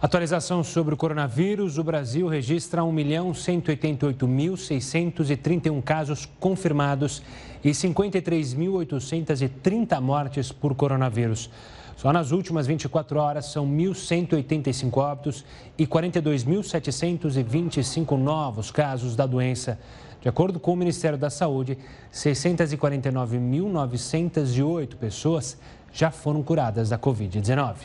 Atualização sobre o coronavírus: o Brasil registra 1.188.631 casos confirmados e 53.830 mortes por coronavírus. Só nas últimas 24 horas são 1.185 óbitos e 42.725 novos casos da doença. De acordo com o Ministério da Saúde, 649.908 pessoas já foram curadas da Covid-19.